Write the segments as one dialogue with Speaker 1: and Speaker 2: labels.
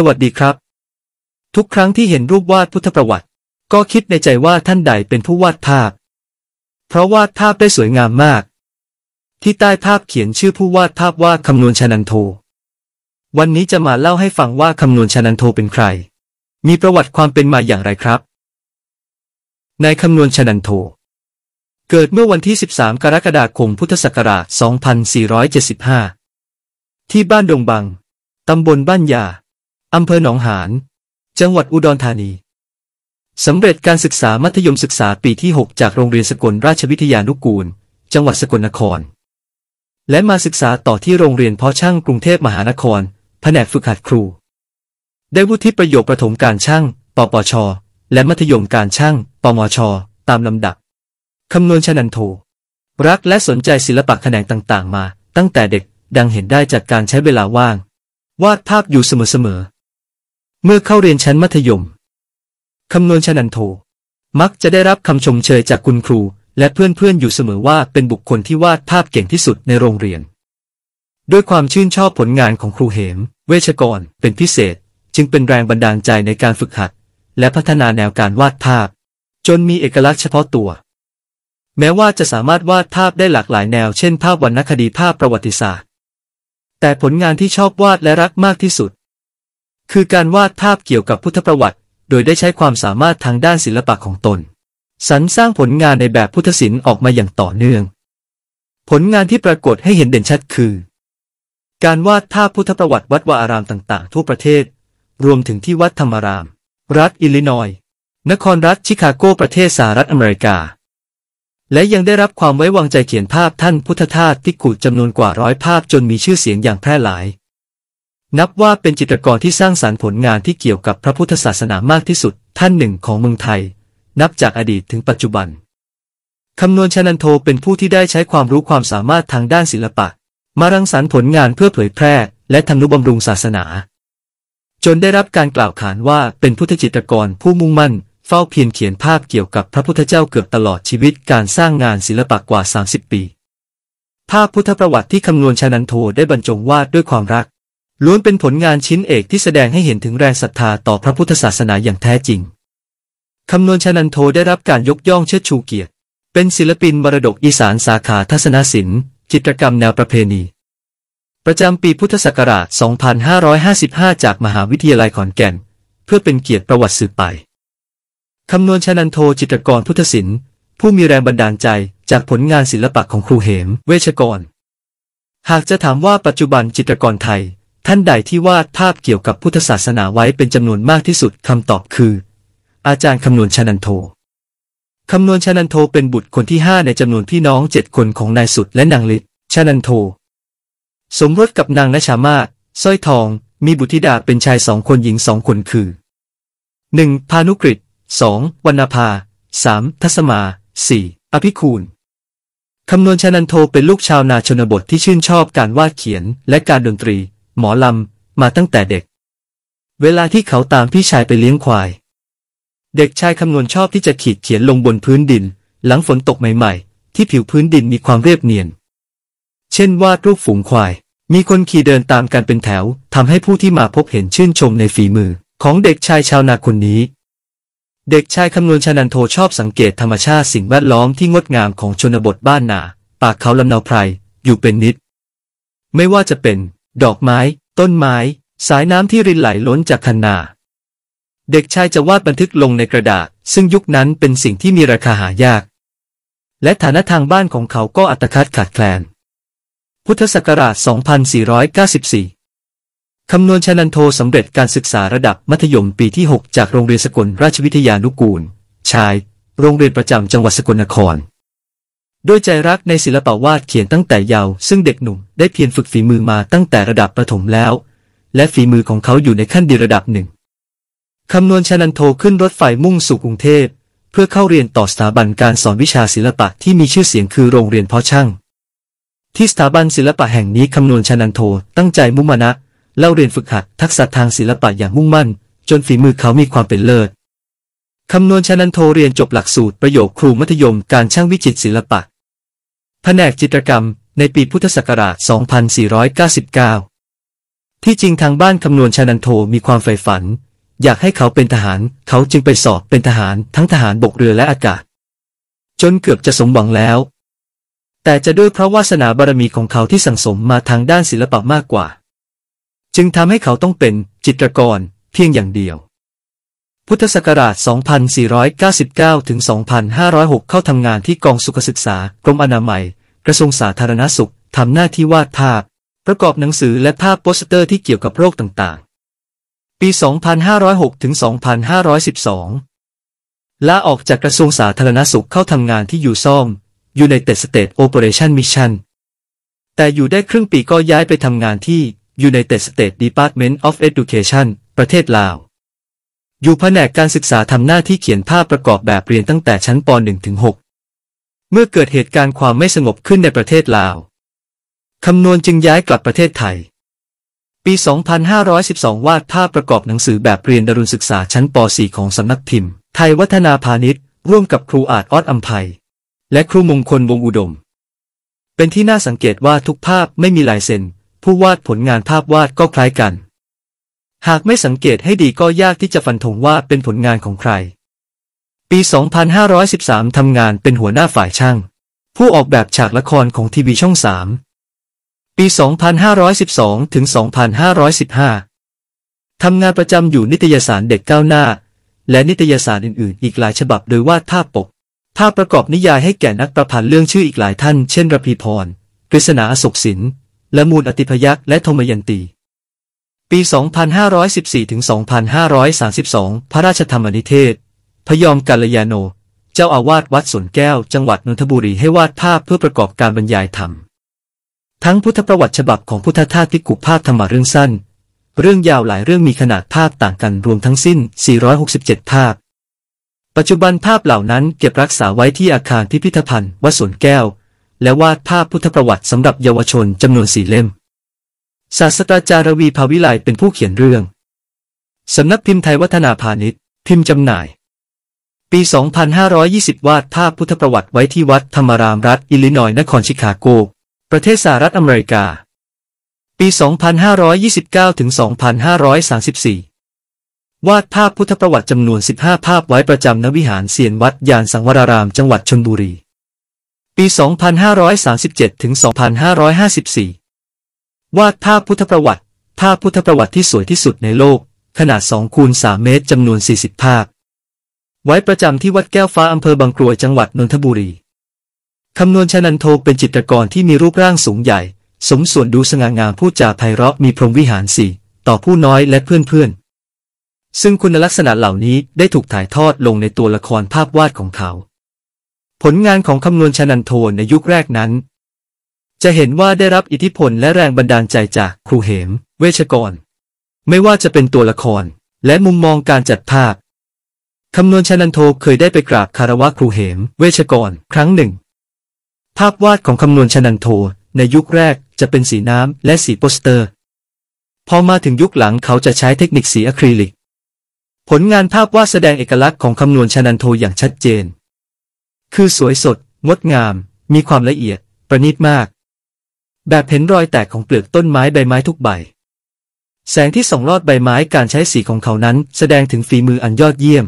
Speaker 1: สวัสดีครับ ทุกครั้งที่เห็นรูปวาดพุทธประวัติ ก็คิดในใจว่าท่านใดเป็นผู้วาดภาพ เพราะวาดภาพได้สวยงามมาก ที่ใต้ภาพเขียนชื่อผู้วาดภาพว่าคำนวณชนันโท วันนี้จะมาเล่าให้ฟังว่าคำนวณชนันโทเป็นใคร มีประวัติความเป็นมาอย่างไรครับนายคำนวณชนันโท เกิดเมื่อวันที่ 13กรกฎาคมพุทธศักราช2475ที่บ้านดงบังตำบลบ้านยาอำเภอหนองหาน จังหวัดอุดรธานีสำเร็จการศึกษามัธยมศึกษาปีที่ 6 จากโรงเรียนสกลราชวิทยานุกูล จังหวัดสกลนคร และมาศึกษาต่อที่โรงเรียนพ่อช่างกรุงเทพมหานคร แผนกฝึกหัดครู ได้วุฒิประโยคประถมการช่าง ปปช และมัธยมการช่างปมช ตามลำดับคำนวณชนันโทรักและสนใจศิลปะแขนงต่างๆมา ตั้งแต่เด็กดังเห็นได้จากการใช้เวลาว่าง วาดภาพอยู่เสมอๆเมื่อเข้าเรียนชั้นมัธยมคำนวณชนันโท มักจะได้รับคำชมเชยจากคุณครู และเพื่อนๆอยู่เสมอว่าเป็นบุคคลที่วาดภาพเก่งที่สุดในโรงเรียน ด้วยความชื่นชอบผลงานของครูเหมเวชกรเป็นพิเศษ จึงเป็นแรงบันดาลใจในการฝึกหัด และพัฒนาแนวการวาดภาพ จนมีเอกลักษณ์เฉพาะตัว แม้ว่าจะสามารถวาดภาพได้หลากหลายแนวเช่นภาพวรรณคดีภาพประวัติศาสตร์ แต่ผลงานที่ชอบวาดและรักมากที่สุดคือการวาดภาพเกี่ยวกับพุทธประวัติ โดยได้ใช้ความสามารถทางด้านศิลปะของตน สรรสร้างผลงานในแบบพุทธศิลป์ออกมาอย่างต่อเนื่อง ผลงานที่ปรากฏให้เห็นเด่นชัดคือ การวาดภาพพุทธประวัติวัดวาอารามต่างๆ ทั่วประเทศ รวมถึงที่วัดธรรมาราม รัฐอิลลินอยนครรัฐชิคาโกประเทศสหรัฐอเมริกา และยังได้รับความไว้วางใจเขียนภาพท่านพุทธทาสที่กูดจำนวนกว่าร้อยภาพจนมีชื่อเสียงอย่างแพร่หลายนับว่าเป็นจิตรกรที่สร้างสารรค์ผลงานที่เกี่ยวกับพระพุทธศาสนามากที่สุด ท่านหนึ่งของเมืองไทย นับจากอดีตถึงปัจจุบันคำนวณชนันโทเป็นผู้ที่ได้ใช้ความรู้ความสามารถทางด้านศิลปะ มารังสรรค์ผลงานเพื่อเผยแพร่ และทำนุบำรุงศาสนา จนได้รับการกล่าวขานว่าเป็นพุทธจิตรกรผู้มุ่งมั่นเฝ้าเพียรเขียนภาพเกี่ยวกับพระพุทธเจ้าเกือบตลอดชีวิตการสร้างงานศิลปะกว่า30ปีภาพพุทธประวัติที่คำนวณชนันโทได้บรรจงวาดด้วยความรักล้วนเป็นผลงานชิ้นเอกที่แสดงให้เห็นถึงแรงศรัทธาต่อพระพุทธศาสนาอย่างแท้จริง คำนวณชนันโทได้รับการยกย่องเชิดชูเกียรติ เป็นศิลปินมรดกอีสานสาขาทัศนศิลป์จิตรกรรมแนวประเพณี ประจำปีพุทธศักราช2555 จากมหาวิทยาลัยขอนแก่น เพื่อเป็นเกียรติประวัติสืบไปคำนวณชนันโท จิตรกรพุทธศิลป์ผู้มีแรงบันดาลใจจากผลงานศิลปะของครูเหมเวชกร หากจะถามว่าปัจจุบันจิตรกรไทยท่านใดที่วาดภาพเกี่ยวกับพุทธศาสนาไว้เป็นจำนวนมากที่สุดคำตอบคือ อาจารย์คำนวณชนันโทคำนวณชนันโทเป็นบุตรคนที่ห้าในจำนวนพี่น้องเจ็ดคนของนายสุดและนางฤทธิ์ชนันโท สมรสกับนางนชามาศสร้อยทอง มีบุตรธิดาเป็นชายสองคนหญิงสองคนคือ 1. พานุกฤองวรรณภา 3. ทัศมา 4. อภิคูณคำนวณชนันโทเป็นลูกชาวนาชนบทที่ชื่นชอบการวาดเขียนและการดนตรีหมอลำมาตั้งแต่เด็ก เวลาที่เขาตามพี่ชายไปเลี้ยงควาย เด็กชายคำนวณชอบที่จะขีดเขียนลงบนพื้นดิน หลังฝนตกใหม่ๆ ที่ผิวพื้นดินมีความเรียบเนียน เช่นวาดรูปฝูงควาย มีคนขี่เดินตามกันเป็นแถวทำให้ผู้ที่มาพบเห็นชื่นชมในฝีมือของเด็กชายชาวนาคนนี้ เด็กชายคำนวณชานันโทชอบสังเกตธรรมชาติสิ่งแวดล้อมที่งดงามของชนบทบ้านนาปากเขาลำนาไพร อยู่เป็นนิด ไม่ว่าจะเป็นดอกไม้ ต้นไม้ สายน้ำที่รินไหลล้นจากคันนา เด็กชายจะวาดบันทึกลงในกระดาษ ซึ่งยุคนั้นเป็นสิ่งที่มีราคาหายาก และฐานะทางบ้านของเขาก็อัตคัดขาดแคลน พุทธศักราช 2494 คำนวณชนันโทสำเร็จการศึกษาระดับมัธยมปีที่ 6 จากโรงเรียนสกลราชวิทยานุกูล ชาย โรงเรียนประจำจังหวัดสกลนครด้วยใจรักในศิลปะวาดเขียนตั้งแต่เยาว์ซึ่งเด็กหนุ่มได้เพียรฝึกฝีมือมาตั้งแต่ระดับประถมแล้ว และฝีมือของเขาอยู่ในขั้นดีระดับหนึ่งคำนวณชนันโทขึ้นรถไฟมุ่งสู่กรุงเทพเพื่อเข้าเรียนต่อสถาบันการสอนวิชาศิลปะที่มีชื่อเสียงคือโรงเรียนพ่อช่าง ที่สถาบันศิลปะแห่งนี้คำนวณชนันโทตั้งใจมุ่งมานะเล่าเรียนฝึกหัดทักษะทางศิลปะอย่างมุ่งมั่น จนฝีมือเขามีความเป็นเลิศคำนวณชนันโทเรียนจบหลักสูตรประโยคครูมัธยมการช่างวิจิตรศิลปะแผนกจิตรกรรมในปีพุทธศักราช 2499 ที่จริงทางบ้านคำนวณชานันโทมีความใฝ่ฝัน อยากให้เขาเป็นทหารเขาจึงไปสอบเป็นทหารทั้งทหารบกเรือและอากาศ จนเกือบจะสมหวังแล้ว แต่จะด้วยพระวาสนาบารมีของเขาที่สั่งสมมาทางด้านศิลปะมากกว่า จึงทำให้เขาต้องเป็นจิตรกรเพียงอย่างเดียวพุทธศักราช2499ถึง2506เข้าทำงานที่กองสุขศึกษากรมอนามัยกระทรวงสาธารณสุขทำหน้าที่วาดภาพประกอบหนังสือและภาพโปสเตอร์ที่เกี่ยวกับโรคต่างๆปี2506ถึง2512ลาออกจากกระทรวงสาธารณสุขเข้าทำงานที่ยูซ่อมอยู่ในเตสเตตโอเปอเรชั่นมิชชั่นแต่อยู่ได้ครึ่งปีก็ย้ายไปทำงานที่ยู u n i t e สเตตดีพาร์ตเมนต์ออฟเอ듀เคชั่นประเทศลาวอยู่แผนกการศึกษาทำหน้าที่เขียนภาพประกอบแบบเรียนตั้งแต่ชั้นป .1 ถึง6เมื่อเกิดเหตุการณ์ความไม่สงบขึ้นในประเทศลาวคำนวณจึงย้ายกลับประเทศไทย ปี 2512 วาดภาพประกอบหนังสือแบบเรียนดารุณศึกษาชั้นป .4 ของสำนักพิมพ์ ไทยวัฒนาพาณิชย์ร่วมกับครูอาจออดอัมภัยและครูมงคลวงอุดม เป็นที่น่าสังเกตว่าทุกภาพไม่มีลายเซ็นผู้วาดผลงานภาพวาดก็คล้ายกันหากไม่สังเกตให้ดีก็ยากที่จะฟันธงว่าเป็นผลงานของใคร ปี 2513 ทำงานเป็นหัวหน้าฝ่ายช่าง ผู้ออกแบบฉากละครของทีวีช่อง 3 ปี 2512 ถึง 2515 ทำงานประจำอยู่นิตยสารเด็กก้าวหน้า และนิตยสารอื่นๆ อีกหลายฉบับโดยวาดภาพปก ภาพประกอบนิยายให้แก่นักประพันธ์เรื่องชื่ออีกหลายท่าน เช่น รพีพรกฤษณาอศกสิน และมูลอติพยักษ์และธมยันตีปี 2514 2532 พระราชธรรมนิเทศ พยอมกัลยาโน เจ้าอาวาสวัดสวนแก้วจังหวัดนนทบุรีให้วาดภาพเพื่อประกอบการบรรยายธรรม ทั้งพุทธประวัติฉบับของพุทธทาสพิกุภาพธรรมเรื่องสั้น เรื่องยาวหลายเรื่องมีขนาดภาพต่างกันรวมทั้งสิ้น 467 ภาพ ปัจจุบันภาพเหล่านั้นเก็บรักษาไว้ที่อาคารพิพิธภัณฑ์วัดสวนแก้ว และวาดภาพพุทธประวัติสำหรับเยาวชนจำนวนสี่เล่มศาสตราจารย์วีภาวิไลเป็นผู้เขียนเรื่อง สำนักพิมพ์ไทยวัฒนาพาณิชย์ พิมพ์จำหน่าย ปี 2520 วาดภาพพุทธประวัติไว้ที่วัดธรรมรามรัฐ อิลลินอยนครชิคาโก ประเทศสหรัฐอเมริกา ปี 2529ถึง2534 วาดภาพพุทธประวัติจำนวน 15 ภาพไว้ประจำนวิหารเสียนวัดยานสังวรารามจังหวัดชลบุรี ปี 2537ถึง2554วาดภาพพุทธประวัติ ภาพพุทธประวัติที่สวยที่สุดในโลก ขนาด 2 คูณ 3 เมตร จำนวน 40 ภาพ ไว้ประจำที่วัดแก้วฟ้าอำเภอบางกรวย จังหวัดนนทบุรี คำนวณชนันโทเป็นจิตรกรที่มีรูปร่างสูงใหญ่ สมส่วนดูสง่างามผู้จาไพเราะมีพรหมวิหารสี่ ต่อผู้น้อยและเพื่อนๆ ซึ่งคุณลักษณะเหล่านี้ได้ถูกถ่ายทอดลงในตัวละครภาพวาดของเขา ผลงานของคำนวณชนันโทในยุคแรกนั้นจะเห็นว่าได้รับอิทธิพลและแรงบันดาลใจจากครูเหมเวชกร ไม่ว่าจะเป็นตัวละคร และมุมมองการจัดภาพคำนวณชนันโทเคยได้ไปกราบคารวะครูเหมเวชกร ครั้งหนึ่ง ภาพวาดของคำนวณชนันโท ในยุคแรก จะเป็นสีน้ำและสีโปสเตอร์ พอมาถึงยุคหลังเขาจะใช้เทคนิคสีอะคริลิก ผลงานภาพวาดแสดงเอกลักษณ์ของคำนวณชนันโทอย่างชัดเจน คือสวยสดงดงาม มีความละเอียด ประณีตมากแบบเห็นรอยแตกของเปลือกต้นไม้ใบไม้ทุกใบ แสงที่ส่องลอดใบไม้การใช้สีของเขานั้นแสดงถึงฝีมืออันยอดเยี่ยม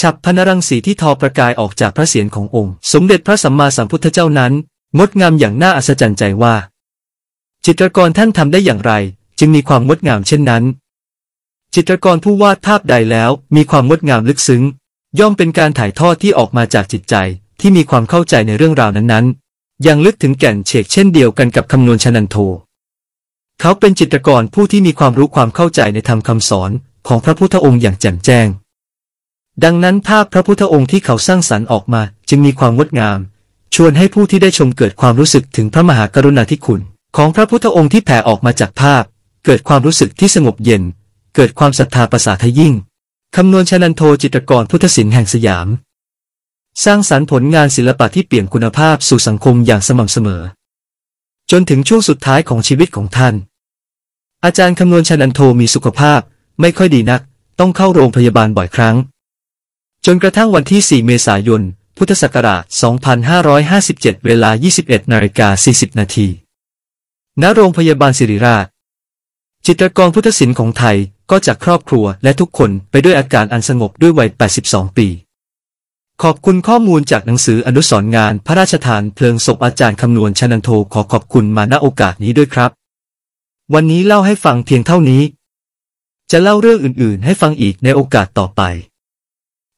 Speaker 1: ฉับพนรังสีที่ทอประกายออกจากพระเศียรขององค์ สมเด็จพระสัมมาสัมพุทธเจ้านั้นงดงามอย่างน่าอัศจรรย์ใจว่า จิตรกรท่านทำได้อย่างไร จึงมีความงดงามเช่นนั้น จิตรกรผู้วาดภาพใดแล้ว มีความงดงามลึกซึ้ง ย่อมเป็นการถ่ายทอดที่ออกมาจากจิตใจที่มีความเข้าใจในเรื่องราวนั้นๆยังลึกถึงแก่นเฉกเช่นเดียวกันกับคำนวณชนันโท เขาเป็นจิตรกรผู้ที่มีความรู้ความเข้าใจในธรรมคำสอนของพระพุทธองค์อย่างแจ่มแจ้ง ดังนั้นภาพพระพุทธองค์ที่เขาสร้างสรรค์ออกมา จึงมีความงดงาม ชวนให้ผู้ที่ได้ชมเกิดความรู้สึกถึงพระมหากรุณาธิคุณของพระพุทธองค์ที่แผ่ออกมาจากภาพ เกิดความรู้สึกที่สงบเย็น เกิดความศรัทธาประสาทยิ่งคำนวณชนันโทจิตรกรพุทธศิลป์แห่งสยามสร้างสารรค์ผลงานศิลปะที่เปลี่ยนคุณภาพสู่สังคมอย่างสม่ำเสมอ จนถึงช่วงสุดท้ายของชีวิตของท่าน อาจารย์คำนวณชันอันโทมีสุขภาพไม่ค่อยดีนัก ต้องเข้าโรงพยาบาลบ่อยครั้ง จนกระทั่งวันที่ 4 เมษายน พุทธศักราช 2557 เวลา 21นาิกา40นาทีณโรงพยาบาลศิริราช จิตรกรพุทธศิลป์ของไทยก็จากครอบครัวและทุกคนไปด้วยอาการอันสงบด้วยวัย 82 ปีขอบคุณข้อมูลจากหนังสืออนุสรงานพระราชทานเพลิงศพอาจารย์คำนวณชนันโทขอขอบคุณมาณโอกาสนี้ด้วยครับ วันนี้เล่าให้ฟังเพียงเท่านี้ จะเล่าเรื่องอื่นๆ ให้ฟังอีกในโอกาสต่อไป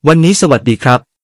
Speaker 1: วันนี้สวัสดีครับ